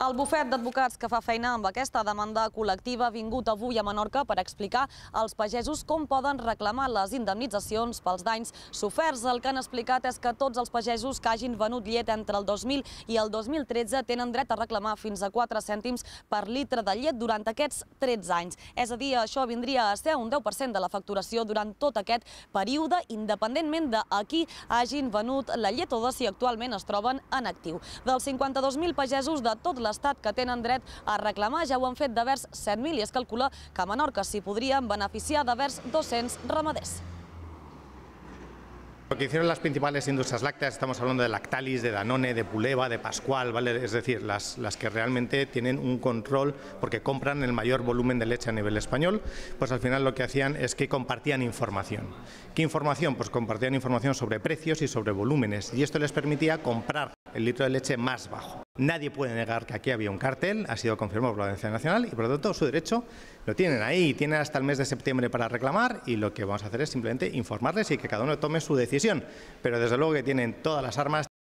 El bufet d'advocats que fa feina amb aquesta demanda col·lectiva ha vingut avui a Menorca per explicar als pagesos com poden reclamar les indemnitzacions pels danys soferts. El que han explicat és que tots els pagesos que hagin venut llet entre el 2000 i el 2013 tenen dret a reclamar fins a 4 cèntims per litre de llet durant aquests 13 anys. És a dir, això vindria a ser un 10% de la facturació durant tot aquest període, independentment de a qui hagin venut la llet o de si actualment es troben en actiu. Dels 52.000 pagesos de tot l'estat, que tenen dret a reclamar. Ja ho han fet 100 7.000 i es calcula que a Menorca sí podrien beneficiar haber 200 ramaders. Lo que hicieron las principales industrias lácteas, estamos hablando de Lactalis, de Danone, de Puleva, de Pascual, ¿vale? es decir, las, las que realmente tienen un control porque compran el mayor volumen de leche a nivel español, pues al final lo que hacían es que compartían información. ¿Qué información? Pues compartían información sobre precios y sobre volúmenes y esto les permitía comprar el litro de leche más bajo. Nadie puede negar que aquí había un cartel, ha sido confirmado por la Audiencia Nacional y por lo tanto su derecho lo tienen ahí, tienen hasta el mes de septiembre para reclamar y lo que vamos a hacer es simplemente informarles y que cada uno tome su decisión. Pero desde luego que tienen todas las armas,